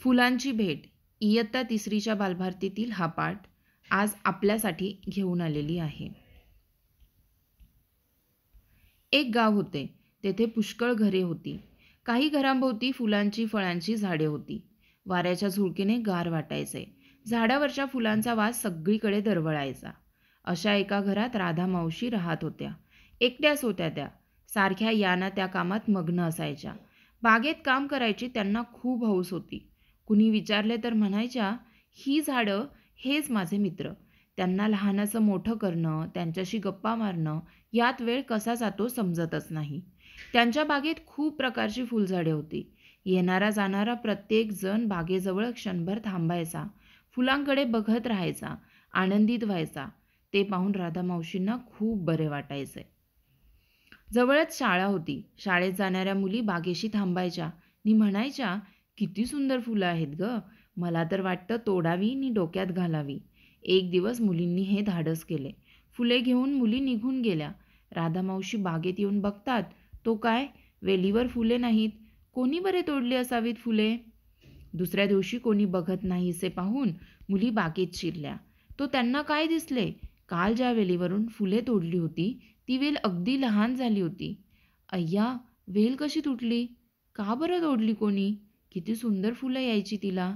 फुलांची भेट इयत्ता तिसरीच्या बालभारतीतील हा पाठ आज आपल्यासाठी घेऊन आलेली आहे एक गाव होते तेथे पुष्कळ घरे होती काही घरांभोवती फुलांची फळांची झाडे होती वाऱ्याच्या झुळकीने गार वाटायचे झाडावरच्या फुलांचा वास सगळीकडे दरवळायचा अशा एका घरात राधा मावशी राहत होत्या एकट्याच होत्या त्या सारख्या याना त्या कामात मग्न असायच्या बागेत काम करायची त्यांना खूप हौस होती कुणी विचारले तर म्हणायच्या ही झाडं हेच माझे मित्र त्यांना लहानाचं मोठं करणं त्यांच्याशी गप्पा मारणं यात वेळ कसा जातो समजतच नाही त्यांच्या बागेत खूप प्रकारची फुलझाडे होती येणारा जाणारा प्रत्येक जण बागेजवळ क्षणभर थांबायचा फुलांकडे बघत राहायचा आनंदित व्हायचा ते पाहून राधा मावशींना खूप बरे वाटायचे जवळच शाळा होती शाळेत जाणाऱ्या मुली बागेशी थांबायच्या नि म्हणायच्या किती सुंदर फुलं आहेत ग मला तर वाटतं तोडावी आणि डोक्यात घालावी एक दिवस मुलींनी हे धाडस केले फुले घेऊन मुली निघून गेल्या राधामावशी बागेत येऊन बघतात तो काय वेलीवर फुले नाहीत कोणी बरे तोडली असावीत फुले दुसऱ्या दिवशी कोणी बघत नाहीसे पाहून मुली बागेत शिरल्या तो त्यांना काय दिसले काल ज्या वेलीवरून फुले तोडली होती ती वेल अगदी लहान झाली होती अय्या वेल कशी तुटली का बरं तोडली कोणी किती सुंदर फुलं यायची तिला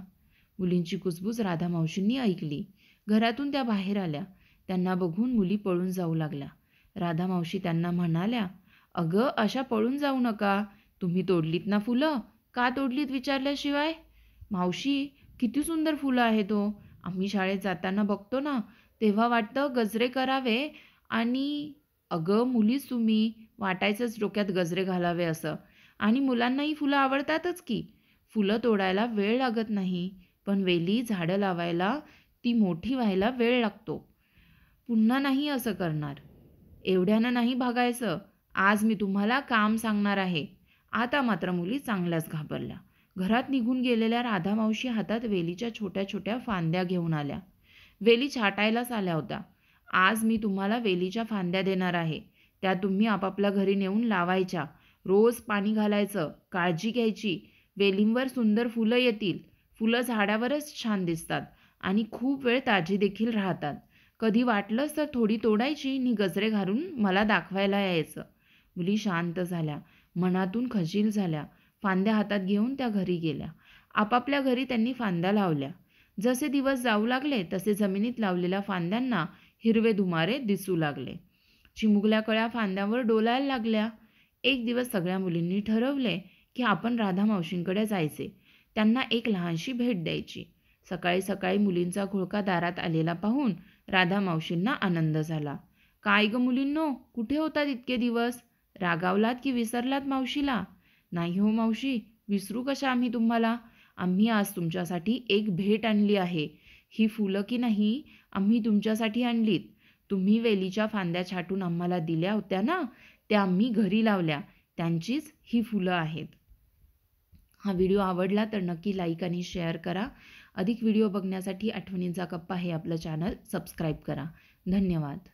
मुलींची कुसबूस राधा मावशींनी ऐकली घरातून त्या बाहेर आल्या त्यांना बघून मुली पळून जाऊ लागल्या राधा मावशी त्यांना म्हणाल्या अगं अशा पळून जाऊ नका तुम्ही तोडलीत ना फुलं का तोडलीत विचारल्याशिवाय मावशी किती सुंदर फुलं आहेत तो हो. आम्ही शाळेत जाताना बघतो ना तेव्हा वाटतं गजरे करावे आणि अगं मुलीच तुम्ही वाटायचंच डोक्यात गजरे घालावे असं आणि मुलांनाही फुलं आवडतातच की फुलं तोडायला वेळ लागत नाही पण वेली झाडं लावायला ती मोठी व्हायला वेळ लागतो पुन्हा नाही असं करणार एवढ्यानं नाही भागायचं आज मी तुम्हाला काम सांगणार आहे आता मात्र मुली चांगल्याच घाबरल्या घरात निघून गेलेल्या राधा मावशी हातात वेलीच्या छोट्या छोट्या फांद्या घेऊन आल्या वेली छाटायलाच आल्या होत्या आज मी तुम्हाला वेलीच्या फांद्या देणार आहे त्या तुम्ही आपापल्या घरी नेऊन लावायच्या रोज पाणी घालायचं काळजी घ्यायची वेलींवर सुंदर फुलं येतील फुलं झाडावरच छान दिसतात आणि खूप वेळ ताजी देखील राहतात कधी वाटलंच तर थोडी तोडायची नि गजरे घालून मला दाखवायला यायचं मुली शांत झाल्या मनातून खजील झाल्या फांद्या हातात घेऊन त्या घरी गेल्या आपापल्या घरी त्यांनी फांद्या लावल्या जसे दिवस जाऊ लागले तसे जमिनीत लावलेल्या फांद्यांना हिरवे धुमारे दिसू लागले चिमुकल्या कळ्या फांद्यावर डोलायला लागल्या एक दिवस सगळ्या मुलींनी ठरवले की आपण राधा मावशींकडे जायचे त्यांना एक लहानशी भेट द्यायची सकाळी सकाळी मुलींचा घोळका दारात आलेला पाहून राधा मावशींना आनंद झाला काय ग मुलींनो कुठे होतात इतके दिवस रागावलात की विसरलात मावशीला नाही हो मावशी विसरू कशा आम्ही तुम्हाला आम्ही आज तुमच्यासाठी एक भेट आणली आहे ही फुलं की नाही आम्ही तुमच्यासाठी आणलीत तुम्ही वेलीच्या फांद्या छाटून आम्हाला दिल्या होत्या ना त्या आम्ही घरी लावल्या त्यांचीच ही फुलं आहेत हा व्हिडिओ आवडला तर नक्की लाईक आणि शेअर करा अधिक व्हिडिओ बघण्यासाठी आठवणींचा कप्पा हे आपलं चॅनल सबस्क्राईब करा धन्यवाद